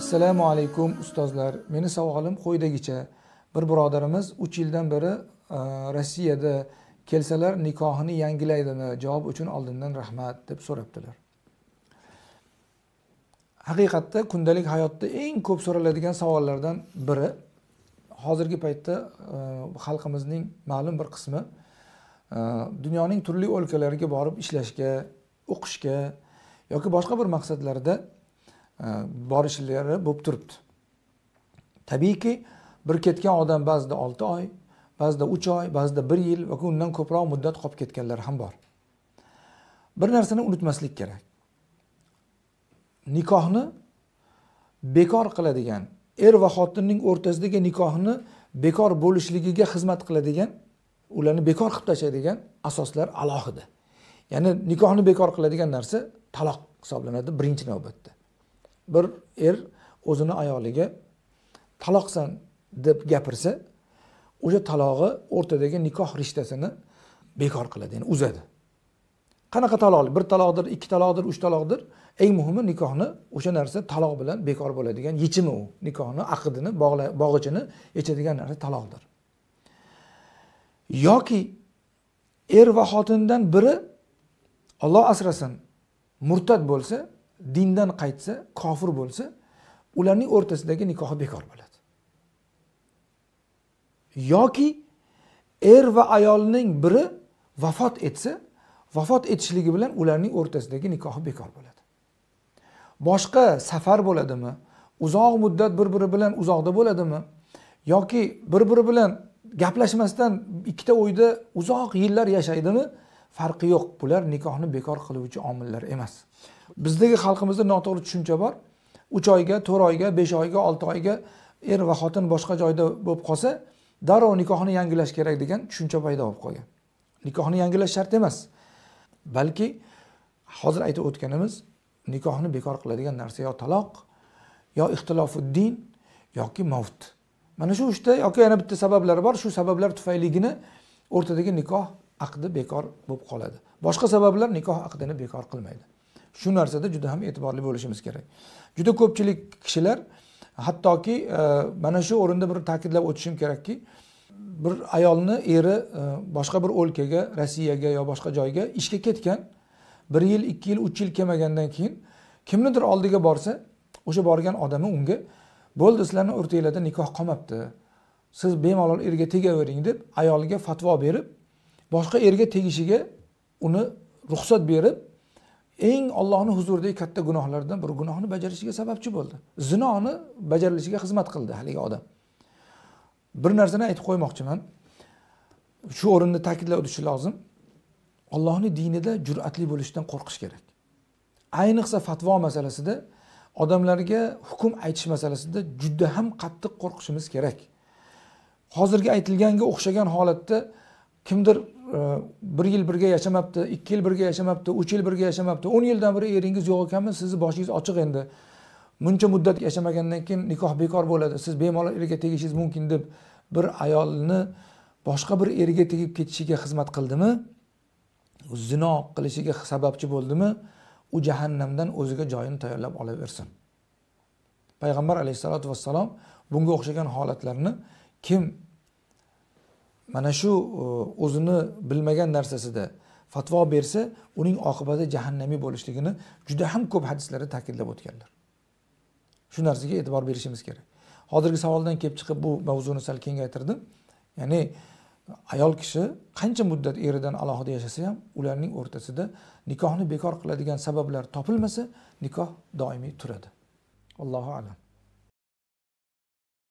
assalomu alaykum ustozlar meni savolim quyidagicha bir birodarimiz uch yildan beri e, rossiyada kelsalar nikohini yangilaydimi javob uchun oldindan rahmat deb so'rabdilar haqiqatda kundalik hayotda eng ko'p so'raladigan savollardan biri hozirgi paytda e, xalqimizning ma'lum bir qismi e, dunyoning turli o'lkalariga borib ishlashga o'qishga yoki boshqa bir maqsadlarda borishlari bo'lib turibdi tabiiyki bir ketgan odam ba'zida olti oy ba'zida uch oy ba'zida bir yil yoki undan ko'proq muddat qolib ketganlar ham bor bir narsani unutmaslik kerak nikohni bekor qiladigan er va xotinning o'rtasidagi nikohni bekor bo'lishligiga xizmat qiladigan ularni bekor qilib tashlaydigan asoslar alohida ya'ni nikohni bekor qiladigan narsa taloq hisoblanadi birinchi navbatda bir er o'zini ayoliga taloqsan deb gapirsa o'sha talog'i o'rtadagi nikoh rishtasini bekor qiladi ya'ni uzadi qanaqa taloq bir taloqdir ikki taloqdir uch taloqdir eng muhimi nikohni o'sha narsa taloq bilan bekor bo'ladigan yechimi u nikohni aqdini bog'ichini yechadigan narsa taloqdir yoki er va xotindan biri olloh asrasin murtad bo'lsa dindan qaytsa kofir bo'lsa ularning o'rtasidagi nikohi bekor bo'ladi yoki er va ayolning biri vafot etsa vafot etishligi bilan ularning o'rtasidagi nikohi bekor bo'ladi boshqa safar bo'ladimi uzoq muddat bir biri bilan uzoqda bo'ladimi yoki bir biri bilan gaplashmasdan ikkita uyda uzoq yillar yashaydimi farqi yo'q bular nikohni bekor qiluvchi omillar emas bizdagi xalqimizda noto'g'ri tushuncha bor uch oyga to'rt oyga besh oyga olti oyga er va xotin boshqa joyda bo'lib qolsa darrov nikohni yangilash kerak degan tushuncha paydo bo'lib qolgan nikohni yangilash shart emas balki hozir aytib o'tganimiz nikohni bekor qiladigan narsa yo taloq yo ixtilofuddin yoki mavt mana shu uchta yoki yana bitta sabablari bor shu sabablar tufayligina o'rtadagi nikoh aqdi bekor bo'lib qoladi boshqa sabablar nikoh aqdini bekor qilmaydi shu narsada juda ham e'tiborli bo'lishimiz kerak juda ko'pchilik kishilar hattoki e, mana shu o'rinda bir ta'kidlab o'tishim kerakki bir ayolni eri e, boshqa bir o'lkaga rossiyaga yo boshqa joyga ishga ketgan bir yil ikki yil uch yil kelmagandan keyin kimnidir oldiga borsa o'sha borgan odami unga bo'ldi sizlarni o'rtanglarda nikoh qolmabdi siz bemalol erga tegavering deb ayolga fatvo berib boshqa erga tegishiga uni ruxsat berib eng ollohni huzuridagi katta gunohlardan bir gunohni bajarishiga sababchi bo'ldi zinoni bajarilishiga xizmat qildi haligi odam bir narsani aytib qo'ymoqchiman shu o'rinda ta'kidlab o'tishi lozim ollohni dinida jur'atli bo'lishdan qo'rqish kerak ayniqsa fatvo masalasida odamlarga hukm aytish masalasida juda ham qattiq qo'rqishimiz kerak hozirgi aytilganga o'xshagan holatda kimdir E, bir yil birga yashamabdi ikki yil birga yashamabdi uch yil birga yashamabdi o'n yildan beri eringiz yo'q ekanmi sizni boshingiz ochiq endi muncha muddat yashamagandan keyin nikoh bekor bo'ladi siz bemalol erga tegishingiz mumkin deb bir ayolni boshqa bir erga tegib ketishiga xizmat qildimi zino qilishiga sababchi bo'ldimi u jahannamdan o'ziga joyini tayyorlab olaversin payg'ambar alayhissalotu vassalom bunga o'xshagan holatlarni kim mana shu e, o'zini bilmagan narsasida fatvo bersa uning oqibati jahannamiy bo'lishligini juda ham ko'p hadislarda ta'kidlab o'tganlar shu narsaga e'tibor berishimiz kerak hozirgi savoldan kelib chiqib bu mavzuni sal kengaytirdim ya'ni ayol kishi qancha muddat eridan alohida yashasa ham ularning o'rtasida nikohni bekor qiladigan sabablar topilmasa nikoh doimiy turadi allohu alam